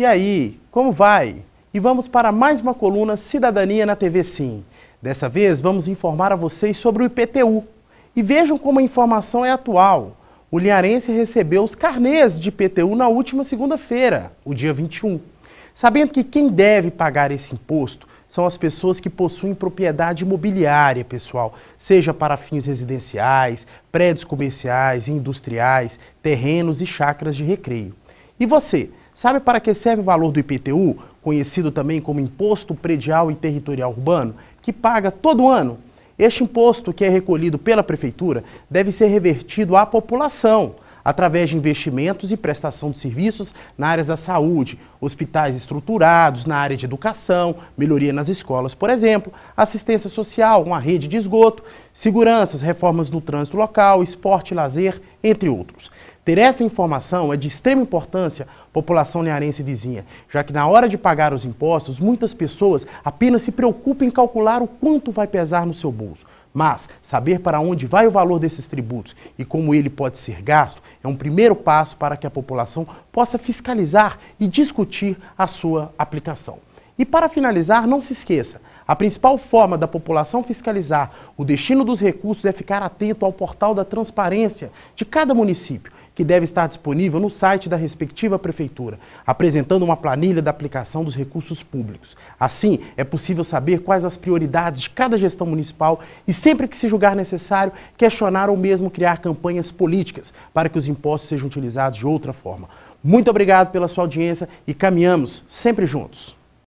E aí, como vai? E vamos para mais uma coluna Cidadania na TV Sim. Dessa vez vamos informar a vocês sobre o IPTU. E vejam como a informação é atual. O linharense recebeu os carnês de IPTU na última segunda-feira, o dia 21. Sabendo que quem deve pagar esse imposto são as pessoas que possuem propriedade imobiliária, pessoal, seja para fins residenciais, prédios comerciais, industriais, terrenos e chacras de recreio. E você, Sabe para que serve o valor do IPTU, conhecido também como Imposto Predial e Territorial Urbano, que paga todo ano? Este imposto, que é recolhido pela Prefeitura, deve ser revertido à população através de investimentos e prestação de serviços na área da saúde, hospitais estruturados, na área de educação, melhoria nas escolas, por exemplo, assistência social, uma rede de esgoto, seguranças, reformas no trânsito local, esporte e lazer, entre outros. Ter essa informação é de extrema importância para a população nearense vizinha, já que na hora de pagar os impostos, muitas pessoas apenas se preocupam em calcular o quanto vai pesar no seu bolso. Mas saber para onde vai o valor desses tributos e como ele pode ser gasto é um primeiro passo para que a população possa fiscalizar e discutir a sua aplicação. E para finalizar, não se esqueça, a principal forma da população fiscalizar o destino dos recursos é ficar atento ao portal da transparência de cada município que deve estar disponível no site da respectiva prefeitura, apresentando uma planilha da aplicação dos recursos públicos. Assim, é possível saber quais as prioridades de cada gestão municipal e, sempre que se julgar necessário, questionar ou mesmo criar campanhas políticas para que os impostos sejam utilizados de outra forma. Muito obrigado pela sua audiência e caminhamos sempre juntos.